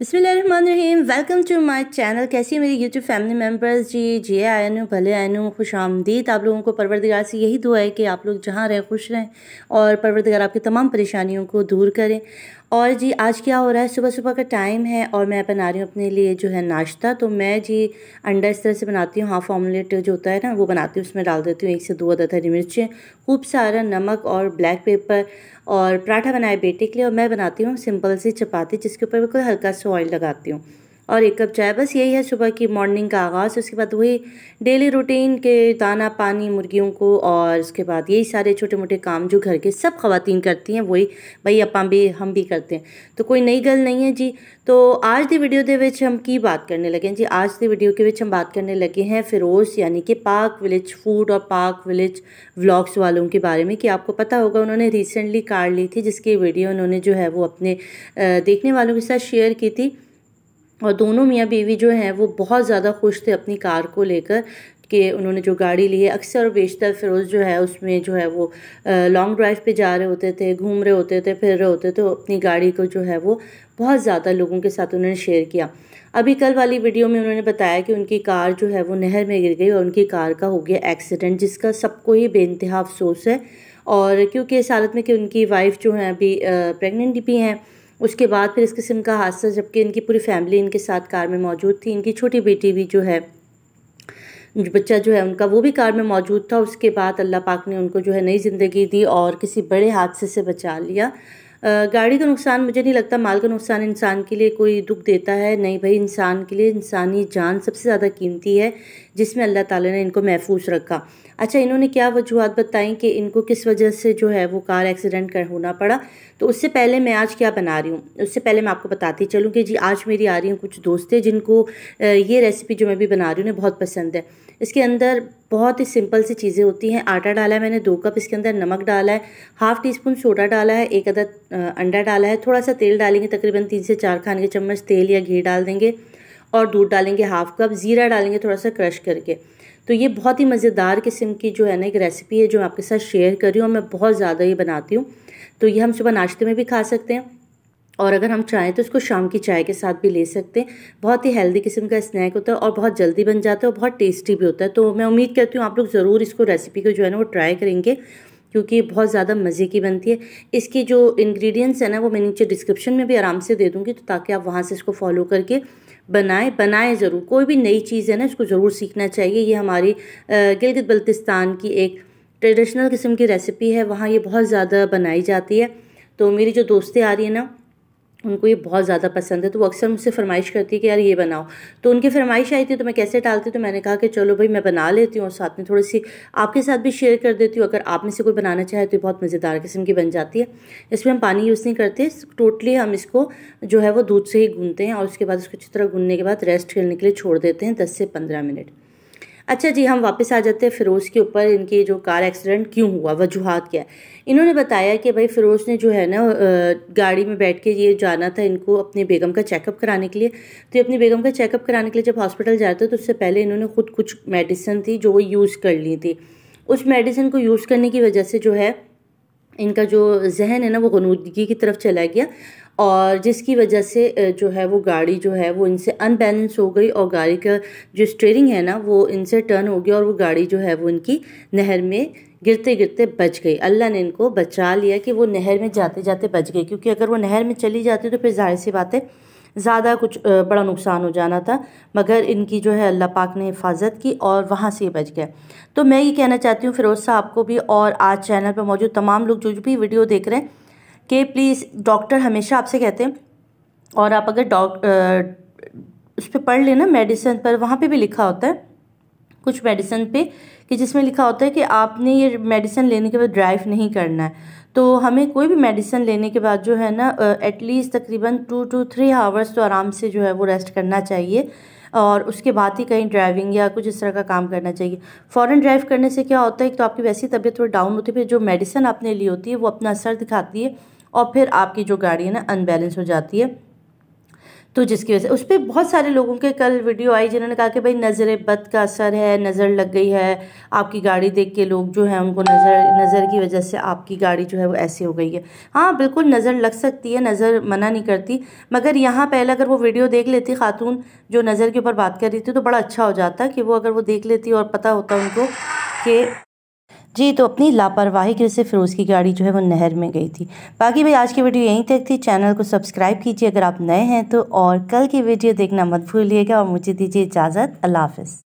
बसमीम welcome to my channel कैसी है मेरी यूट्यूब फैमिली मेम्बर्स जी जी आयन हूँ भले आयन हूँ खुश आमदीद आप लोगों को परवरदिगार से यही दुआ है कि आप लोग जहाँ रहें खुश रहें और परवरदिगार आपकी तमाम परेशानियों को दूर करें और जी आज क्या हो रहा है सुबह सुबह का टाइम है और मैं बना रही हूँ अपने लिए जो है नाश्ता तो मैं जी अंडा इस तरह से बनाती हूँ हाफ ऑमलेट जो होता है ना वो बनाती हूँ उसमें डाल देती हूँ एक से दो अदर हरी मिर्चें खूब सारा नमक और ब्लैक पेपर और पराठा बनाए बेटे के लिए और मैं बनाती हूँ सिंपल सी चपाती जिसके ऊपर बिल्कुल हल्का सा ऑयल लगाती हूँ और एक कप चाय बस यही है सुबह की मॉर्निंग का आगाज़ उसके बाद वही डेली रूटीन के दाना पानी मुर्गियों को और उसके बाद यही सारे छोटे मोटे काम जो घर के सब खवतिन करती हैं वही भाई अपा भी हम भी करते हैं तो कोई नई गल नहीं है जी तो आज की वीडियो के हम की बात करने लगे हैं जी आज की वीडियो के हम बात करने लगे हैं फिरोज़ यानी कि पार्क विलेज फूड और पार्क विलेज व्लॉग्स वालों के बारे में कि आपको पता होगा उन्होंने रिसेंटली कार ली थी जिसकी वीडियो उन्होंने जो है वो अपने देखने वालों के साथ शेयर की थी और दोनों मियाँ बीवी जो हैं वो बहुत ज़्यादा खुश थे अपनी कार को लेकर कि उन्होंने जो गाड़ी ली है अक्सर और बेशतर फिरोज़ जो है उसमें जो है वो लॉन्ग ड्राइव पे जा रहे होते थे घूम रहे होते थे फिर रहे होते थे तो अपनी गाड़ी को जो है वो बहुत ज़्यादा लोगों के साथ उन्होंने शेयर किया अभी कल वाली वीडियो में उन्होंने बताया कि उनकी कार जो है वो नहर में गिर गई और उनकी कार का हो गया एक्सीडेंट जिसका सबको ही बेानतहा अफसोस है और क्योंकि इस हालत में कि उनकी वाइफ जो है अभी प्रेगनेंट भी हैं उसके बाद फिर इस किस्म का हादसा जबकि इनकी पूरी फैमिली इनके साथ कार में मौजूद थी इनकी छोटी बेटी भी जो है बच्चा जो है उनका वो भी कार में मौजूद था उसके बाद अल्लाह पाक ने उनको जो है नई ज़िंदगी दी और किसी बड़े हादसे से बचा लिया गाड़ी का नुकसान मुझे नहीं लगता माल का नुकसान इंसान के लिए कोई दुख देता है नहीं भाई इंसान के लिए इंसानी जान सबसे ज़्यादा कीमती है जिसमें अल्लाह ताला ने इनको महफूज रखा अच्छा इन्होंने क्या वजूहत बताई कि इनको किस वजह से जो है वो कार एक्सीडेंट कर होना पड़ा तो उससे पहले मैं आज क्या बना रही हूँ उससे पहले मैं आपको बताती चलूँ कि जी आज मेरी आ रही हूँ कुछ दोस्तें जिनको ये रेसिपी जो मैं भी बना रही हूँ उन्हें बहुत पसंद है इसके अंदर बहुत ही सिंपल सी चीज़ें होती हैं आटा डाला है मैंने दो कप इसके अंदर नमक डाला है हाफ़ टी स्पून सोडा डाला है एक अदर अंडा डाला है थोड़ा सा तेल डालेंगे तकरीबन तीन से चार खाने के चम्मच तेल या घी डाल देंगे और दूध डालेंगे हाफ कप ज़ीरा डालेंगे थोड़ा सा क्रश करके तो ये बहुत ही मज़ेदार किस्म की जो है ना एक रेसिपी है जो मैं आपके साथ शेयर कर रही हूँ और मैं बहुत ज़्यादा ये बनाती हूँ तो ये हम सुबह नाश्ते में भी खा सकते हैं और अगर हम चाहें तो इसको शाम की चाय के साथ भी ले सकते हैं बहुत ही हेल्दी किस्म का स्नैक होता है और बहुत जल्दी बन जाता है और बहुत टेस्टी भी होता है तो मैं उम्मीद करती हूँ आप लोग ज़रूर इसको रेसिपी को जो है ना वो ट्राई करेंगे क्योंकि बहुत ज़्यादा मज़े की बनती है इसकी जो इंग्रेडिएंट्स है ना वो मैं नीचे डिस्क्रिप्शन में भी आराम से दे दूँगी तो ताकि आप वहाँ से इसको फॉलो करके बनाएं बनाएं ज़रूर कोई भी नई चीज़ है ना इसको ज़रूर सीखना चाहिए ये हमारी गिलगित बल्तिस्तान की एक ट्रेडिशनल किस्म की रेसिपी है वहाँ ये बहुत ज़्यादा बनाई जाती है तो मेरी जो दोस्तें आ रही है ना उनको ये बहुत ज़्यादा पसंद है तो वो अक्सर मुझसे फरमाइश करती है कि यार ये बनाओ तो उनकी फरमाइश आई थी तो मैं कैसे डालती तो मैंने कहा कि चलो भाई मैं बना लेती हूँ और साथ में थोड़ी सी आपके साथ भी शेयर कर देती हूँ अगर आप में से कोई बनाना चाहे तो ये बहुत मज़ेदार किस्म की बन जाती है इसमें हम पानी यूज़ नहीं करते टोटली हम इसको जो है वो दूध से ही गूनते हैं और उसके बाद उसको अच्छी तरह गूंदने के बाद रेस्ट करने के लिए छोड़ देते हैं दस से पंद्रह मिनट अच्छा जी हम वापस आ जाते हैं फ़िरोज़ के ऊपर इनकी जो कार एक्सीडेंट क्यों हुआ वजूहत क्या है इन्होंने बताया कि भाई फ़िरोज़ ने जो है ना गाड़ी में बैठ के ये जाना था इनको अपनी बेगम का चेकअप कराने के लिए तो ये अपनी बेगम का चेकअप कराने के लिए जब हॉस्पिटल जाते तो उससे पहले इन्होंने ख़ुद कुछ मेडिसिन थी जो वो यूज़ कर ली थी उस मेडिसिन को यूज़ करने की वजह से जो है इनका जो जहन है ना वो गनूदगी की तरफ चला गया और जिसकी वजह से जो है वो गाड़ी जो है वो इनसे अनबैलेंस हो गई और गाड़ी का जो स्टेयरिंग है ना वो इनसे टर्न हो गया और वो गाड़ी जो है वो इनकी नहर में गिरते गिरते बच गई अल्लाह ने इनको बचा लिया कि वो नहर में जाते जाते बच गई क्योंकि अगर वो नहर में चली जाती तो फिर जाहिर सी बात है ज़्यादा कुछ बड़ा नुकसान हो जाना था मगर इनकी जो है अल्लाह पाक ने हिफाजत की और वहाँ से बच गया तो मैं ये कहना चाहती हूँ फिरोज़ साहब को भी और आज चैनल पर मौजूद तमाम लोग जो भी वीडियो देख रहे हैं कि प्लीज़ डॉक्टर हमेशा आपसे कहते हैं और आप अगर डॉक उस पर पढ़ लेना मेडिसिन पर वहाँ पर भी लिखा होता है कुछ मेडिसिन पे कि जिसमें लिखा होता है कि आपने ये मेडिसिन लेने के बाद ड्राइव नहीं करना है तो हमें कोई भी मेडिसिन लेने के बाद जो है ना एटलीस्ट तकरीबन टू टू थ्री आवर्स तो आराम से जो है वो रेस्ट करना चाहिए और उसके बाद ही कहीं ड्राइविंग या कुछ इस तरह का काम करना चाहिए फॉरन ड्राइव करने से क्या होता है तो आपकी वैसी तबीयत थोड़ी डाउन होती है फिर जो मेडिसिन आपने ली होती है वो अपना असर दिखाती है और फिर आपकी जो गाड़ी है ना अनबैलेंस हो जाती है तो जिसकी वजह से उस पर बहुत सारे लोगों के कल वीडियो आई जिन्होंने कहा कि भाई नज़र बद का असर है नज़र लग गई है आपकी गाड़ी देख के लोग जो है उनको नज़र नज़र की वजह से आपकी गाड़ी जो है वो ऐसी हो गई है हाँ बिल्कुल नज़र लग सकती है नज़र मना नहीं करती मगर यहाँ पहले अगर वो वीडियो देख लेती खातून जो नज़र के ऊपर बात कर रही थी तो बड़ा अच्छा हो जाता कि वो अगर वो देख लेती और पता होता उनको कि जी तो अपनी लापरवाही की वजह से फिरोज़ की गाड़ी जो है वो नहर में गई थी बाकी भाई आज की वीडियो यहीं तक थी चैनल को सब्सक्राइब कीजिए अगर आप नए हैं तो और कल की वीडियो देखना मत भूलिएगा और मुझे दीजिए इजाज़त अल्लाह हाफिज़